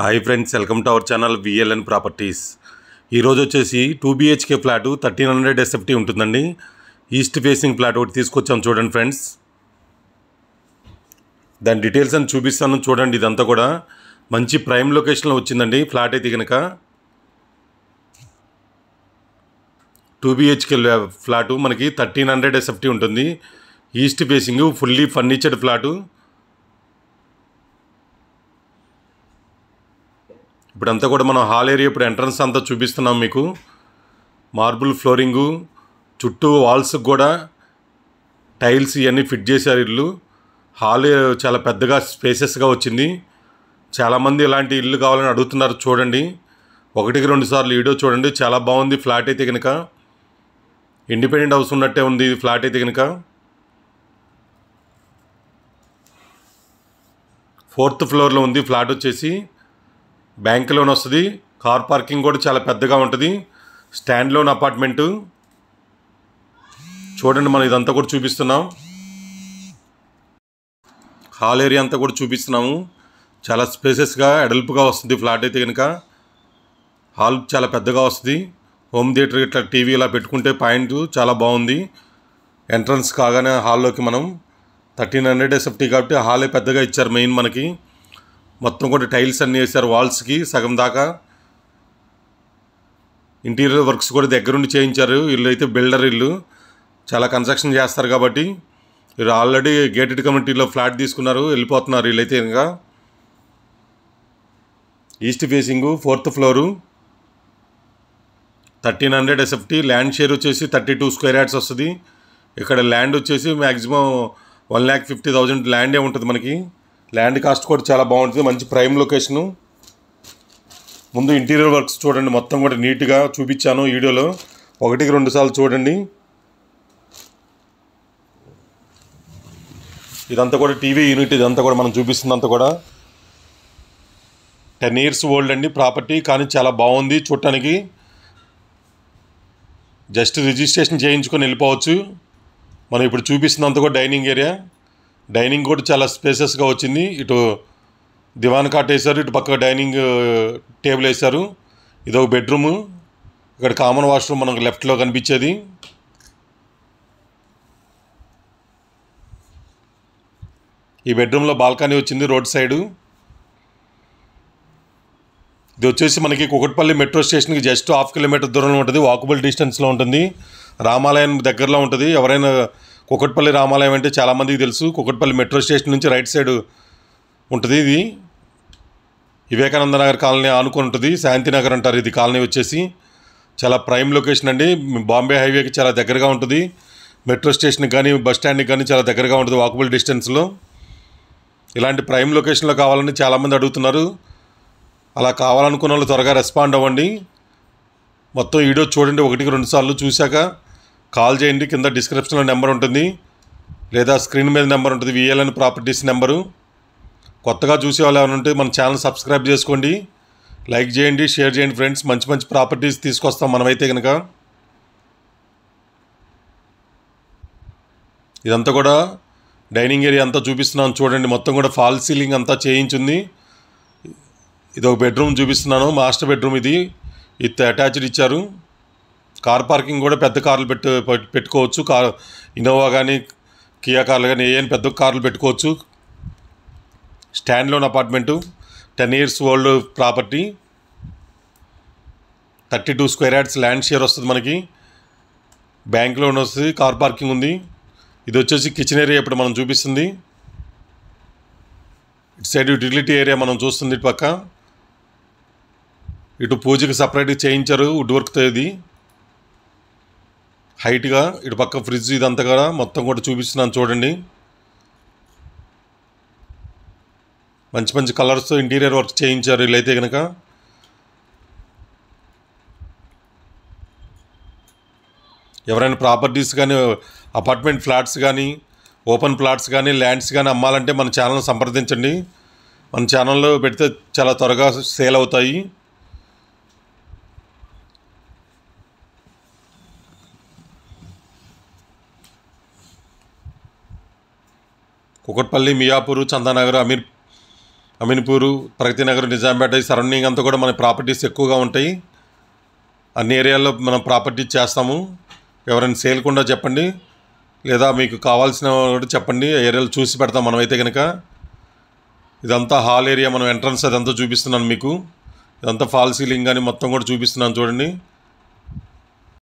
hi friends welcome to our channel VLN properties ఈరోజు వచ్చేసి two BHK flat thirteen hundred SFT ఉంటుందండి east facing flat ఒకటి తీసుకొచ్చాం చూడండి ఫ్రెండ్స్ దాని డీటెయిల్స్ అని చూపిస్తాను చూడండి ఇదంతా కూడా మంచి ప్రైమ్ లొకేషన్లో వచ్చిందండి ఫ్లాట్ అయితే కనుక టూ బిహెచ్కే ఫ్లాటు మనకి థర్టీన్ హండ్రెడ్ ఎస్ఎఫ్టీ ఉంటుంది east facing fully furnished flat ఇప్పుడంతా కూడా మనం హాల్ ఏరియా ఇప్పుడు ఎంట్రన్స్ అంతా చూపిస్తున్నాం మీకు మార్బుల్ ఫ్లోరింగు చుట్టూ వాల్స్కి కూడా టైల్స్ ఇవన్నీ ఫిట్ చేశారు ఇల్లు హాల్ చాలా పెద్దగా స్పేసెస్గా వచ్చింది చాలామంది ఇలాంటి ఇల్లు కావాలని అడుగుతున్నారు చూడండి ఒకటికి రెండు సార్లు వీడియో చూడండి చాలా బాగుంది ఫ్లాట్ అయితే కనుక ఇండిపెండెంట్ హౌస్ ఉన్నట్టే ఉంది ఫ్లాట్ అయితే కనుక ఫోర్త్ ఫ్లోర్లో ఉంది ఫ్లాట్ వచ్చేసి బ్యాంక్ లోన్ వస్తుంది కార్ పార్కింగ్ కూడా చాలా పెద్దగా ఉంటుంది స్టాండ్ లోన్ అపార్ట్మెంటు చూడండి మనం ఇదంతా కూడా చూపిస్తున్నాం హాల్ ఏరియా అంతా కూడా చూపిస్తున్నాము చాలా స్పేసెస్గా ఎడల్పుగా వస్తుంది ఫ్లాట్ అయితే కనుక హాల్ చాలా పెద్దగా వస్తుంది హోమ్ థియేటర్ ఇట్లా టీవీ ఇలా పెట్టుకుంటే పాయింట్ చాలా బాగుంది ఎంట్రన్స్ కాగానే హాల్లోకి మనం థర్టీన్ హండ్రెడ్ ఎస్ఎఫ్టీ కాబట్టి హాలే పెద్దగా ఇచ్చారు మెయిన్ మనకి మొత్తం కూడా టైల్స్ అన్నీ వేశారు వాల్స్కి సగం దాకా ఇంటీరియర్ వర్క్స్ కూడా దగ్గరుండి చేయించారు వీళ్ళు అయితే బిల్డర్ ఇల్లు చాలా కన్స్ట్రక్షన్ చేస్తారు కాబట్టి వీరు ఆల్రెడీ గేటెడ్ కమ్యూనిటీలో ఫ్లాట్ తీసుకున్నారు వెళ్ళిపోతున్నారు వీళ్ళైతే ఇంకా east facing fourth floor thirteen hundred SFT land share వచ్చేసి థర్టీ టూ స్క్వేర్ యార్డ్స్ వస్తుంది ఇక్కడ ల్యాండ్ వచ్చేసి maximum one lakh fifty thousand ల్యాండే ఉంటుంది మనకి ల్యాండ్ కాస్ట్ కూడా చాలా బాగుంటుంది మంచి ప్రైమ్ లొకేషను ముందు ఇంటీరియర్ వర్క్స్ చూడండి మొత్తం కూడా నీట్గా చూపించాను వీడియోలో ఒకటికి రెండు సార్లు చూడండి ఇదంతా కూడా టీవీ యూనిట్ ఇదంతా కూడా మనం చూపిస్తుందంత కూడా టెన్ ఇయర్స్ ఓల్డ్ అండి ప్రాపర్టీ కానీ చాలా బాగుంది చూడటానికి జస్ట్ రిజిస్ట్రేషన్ చేయించుకొని వెళ్ళిపోవచ్చు మనం ఇప్పుడు చూపిస్తున్నంత కూడా డైనింగ్ ఏరియా డైనింగ్ కూడా చాలా స్పేసెస్గా వచ్చింది ఇటు దివాన్ కాట్ వేశారు ఇటు పక్క డైనింగ్ టేబుల్ వేశారు ఒక బెడ్రూము ఇక్కడ కామన్ వాష్రూమ్ మనకు లెఫ్ట్లో కనిపించేది ఈ బెడ్రూమ్లో బాల్కనీ వచ్చింది రోడ్ సైడు ఇది వచ్చేసి మనకి కుకట్పల్లి మెట్రో స్టేషన్కి జస్ట్ హాఫ్ కిలోమీటర్ దూరంలో ఉంటుంది వాకబుల్ డిస్టెన్స్లో ఉంటుంది రామాలయం దగ్గరలో ఉంటుంది ఎవరైనా కుకట్పల్లి రామాలయం అంటే చాలామందికి తెలుసు కుకట్పల్లి మెట్రో స్టేషన్ నుంచి రైట్ సైడ్ ఉంటుంది ఇది వివేకానంద నగర్ కాలనీ ఆనుకొని ఉంటుంది శాంతినగర్ అంటారు ఇది కాలనీ వచ్చేసి చాలా ప్రైమ్ లొకేషన్ అండి బాంబే హైవేకి చాలా దగ్గరగా ఉంటుంది మెట్రో స్టేషన్కి కానీ బస్ స్టాండ్కి కానీ చాలా దగ్గరగా ఉంటుంది వాకబుల్ డిస్టెన్స్లో ఇలాంటి ప్రైమ్ లొకేషన్లో కావాలని చాలామంది అడుగుతున్నారు అలా కావాలనుకున్న వాళ్ళు త్వరగా రెస్పాండ్ అవ్వండి మొత్తం వీడియో చూడండి ఒకటికి రెండు సార్లు చూశాక కాల్ చేయండి కింద డిస్క్రిప్షన్లో నెంబర్ ఉంటుంది లేదా స్క్రీన్ మీద నెంబర్ ఉంటుంది విఎల్ఎన్ ప్రాపర్టీస్ నెంబరు కొత్తగా చూసే వాళ్ళు ఏమైనా ఉంటే మన ఛానల్ సబ్స్క్రైబ్ చేసుకోండి లైక్ చేయండి షేర్ చేయండి ఫ్రెండ్స్ మంచి మంచి ప్రాపర్టీస్ తీసుకొస్తాం మనమైతే కనుక ఇదంతా కూడా డైనింగ్ ఏరియా అంతా చూపిస్తున్నాను చూడండి మొత్తం కూడా ఫాల్ సీలింగ్ అంతా చేయించింది ఇది ఒక బెడ్రూమ్ చూపిస్తున్నాను మాస్టర్ బెడ్రూమ్ ఇది విత్ అటాచ్డ్ ఇచ్చారు కార్ పార్కింగ్ కూడా పెద్ద కార్లు పెట్టు పెట్టుకోవచ్చు కార్ ఇన్నోవా కానీ కియా కార్లు కానీ ఏ పెద్ద కార్లు పెట్టుకోవచ్చు standalone apartment ten years old property thirty two square yards land share వస్తుంది మనకి బ్యాంక్ లోన్ వస్తుంది కార్ పార్కింగ్ ఉంది ఇది వచ్చేసి కిచెన్ ఏరియా ఇప్పుడు మనం చూపిస్తుంది ఇటు సైడ్ యుటిలిటీ ఏరియా మనం చూస్తుంది ఇటు పక్క ఇటు పూజకి సపరేట్గా చేయించారు వుడ్ వర్క్తో ఇది హైట్గా ఇటు పక్క ఫ్రిడ్జ్ ఇదంతా కూడా మొత్తం కూడా చూపిస్తున్నాను చూడండి మంచి మంచి కలర్స్తో ఇంటీరియర్ వర్క్ చేయించారు వీళ్ళైతే కనుక ఎవరైనా ప్రాపర్టీస్ కానీ అపార్ట్మెంట్ ఫ్లాట్స్ కానీ ఓపెన్ ప్లాట్స్ కానీ ల్యాండ్స్ కానీ అమ్మాలంటే మన ఛానల్ సంప్రదించండి మన ఛానల్లో పెడితే చాలా త్వరగా సేల్ అవుతాయి కుకట్పల్లి మియాపూరు చందానగర్ అమీర్ అమీన్పూరు ప్రగతి నగర్ నిజాంపేట ఈ సరౌండింగ్ అంతా కూడా మన ప్రాపర్టీస్ ఎక్కువగా ఉంటాయి అన్ని ఏరియాల్లో మనం ప్రాపర్టీ చేస్తాము ఎవరైనా సేల్కుండా చెప్పండి లేదా మీకు కావాల్సిన కూడా చెప్పండి ఏరియాలు చూసి పెడతాం మనమైతే కనుక ఇదంతా హాల్ ఏరియా మనం ఎంట్రన్స్ అదంతా చూపిస్తున్నాను మీకు ఇదంతా ఫాల్ సీలింగ్ కానీ మొత్తం కూడా చూపిస్తున్నాను చూడండి